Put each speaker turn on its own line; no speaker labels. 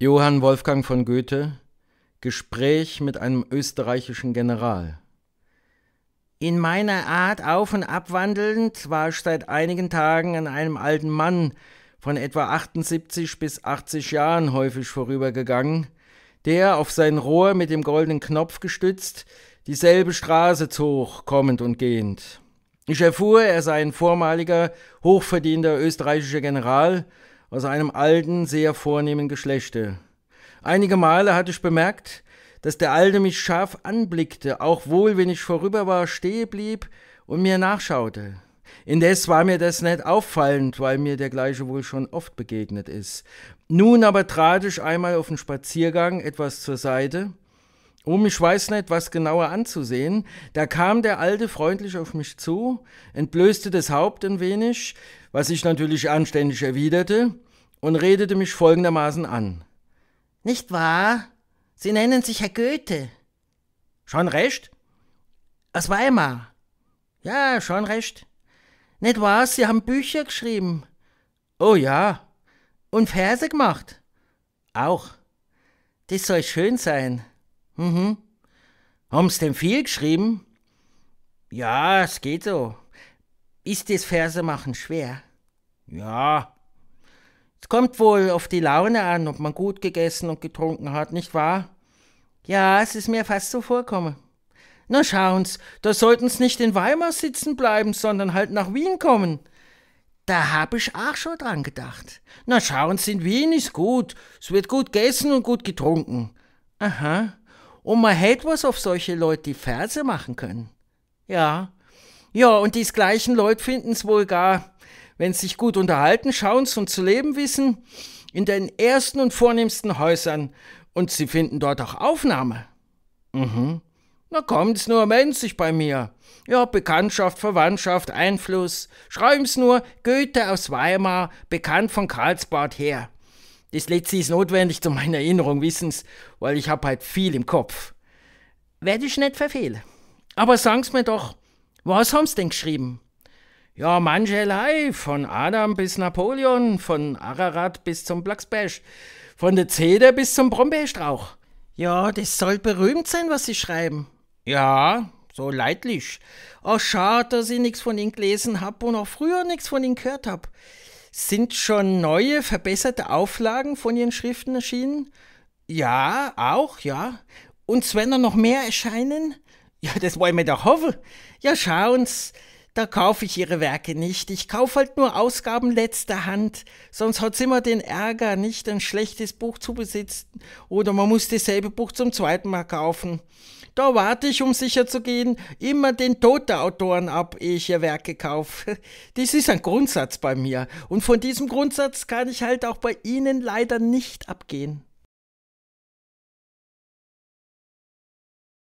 Johann Wolfgang von Goethe Gespräch mit einem österreichischen General. In meiner Art auf und abwandelnd war ich seit einigen Tagen an einem alten Mann von etwa 78 bis 80 Jahren häufig vorübergegangen, der auf sein Rohr mit dem goldenen Knopf gestützt dieselbe Straße zog, kommend und gehend. Ich erfuhr, er sei ein vormaliger, hochverdienter österreichischer General aus einem alten, sehr vornehmen Geschlechte. Einige Male hatte ich bemerkt, dass der Alte mich scharf anblickte, auch wohl, wenn ich vorüber war, stehe blieb und mir nachschaute. Indes war mir das nicht auffallend, weil mir der gleiche wohl schon oft begegnet ist. Nun aber trat ich einmal auf den Spaziergang etwas zur Seite, um ich weiß nicht, was genauer anzusehen. Da kam der Alte freundlich auf mich zu, entblößte das Haupt ein wenig, was ich natürlich anständig erwiderte, und redete mich folgendermaßen an. Nicht wahr? Sie nennen sich Herr Goethe. Schon recht? Aus Weimar. Ja, schon recht. Nicht wahr? Sie haben Bücher geschrieben. Oh ja. Und Verse gemacht. Auch. Das soll schön sein. Mhm. Haben Sie denn viel geschrieben? Ja, es geht so. Ist das Verse machen schwer? Ja, es kommt wohl auf die Laune an, ob man gut gegessen und getrunken hat, nicht wahr? Ja, es ist mir fast so vorkomme. Na schauen's, da sollten's nicht in Weimar sitzen bleiben, sondern halt nach Wien kommen. Da hab ich auch schon dran gedacht. Na schauen's, in Wien ist gut. Es wird gut gegessen und gut getrunken. Aha. Und man hätte was auf solche Leute, die Verse machen können. Ja. Ja, und die gleichen Leute finden's wohl gar wenn sie sich gut unterhalten, schauen und zu leben wissen, in den ersten und vornehmsten Häusern und sie finden dort auch Aufnahme. Mhm. Na kommt's nur menschlich bei mir. Ja, Bekanntschaft, Verwandtschaft, Einfluss. Schreiben's nur, Goethe aus Weimar, bekannt von Karlsbad her. Das letzte ist notwendig zu meiner Erinnerung, wissen's, weil ich hab halt viel im Kopf. Werde ich nicht verfehlen. Aber sagen's mir doch, was haben's denn geschrieben? Ja, mancherlei, von Adam bis Napoleon, von Ararat bis zum Blacksbash, von der Zeder bis zum Brombeerstrauch. Ja, das soll berühmt sein, was Sie schreiben. Ja, so leidlich. Oh, schade, dass ich nichts von Ihnen gelesen habe und auch früher nichts von Ihnen gehört habe. Sind schon neue, verbesserte Auflagen von Ihren Schriften erschienen? Ja, auch, ja. Und wenn noch mehr erscheinen? Ja, das wollen wir doch hoffen. Ja, schauen's da kaufe ich ihre Werke nicht. Ich kaufe halt nur Ausgaben letzter Hand. Sonst hat's immer den Ärger, nicht ein schlechtes Buch zu besitzen. Oder man muss dasselbe Buch zum zweiten Mal kaufen. Da warte ich, um sicher zu gehen, immer den Tod der Autoren ab, ehe ich ihr Werke kaufe. Dies ist ein Grundsatz bei mir. Und von diesem Grundsatz kann ich halt auch bei Ihnen leider nicht abgehen.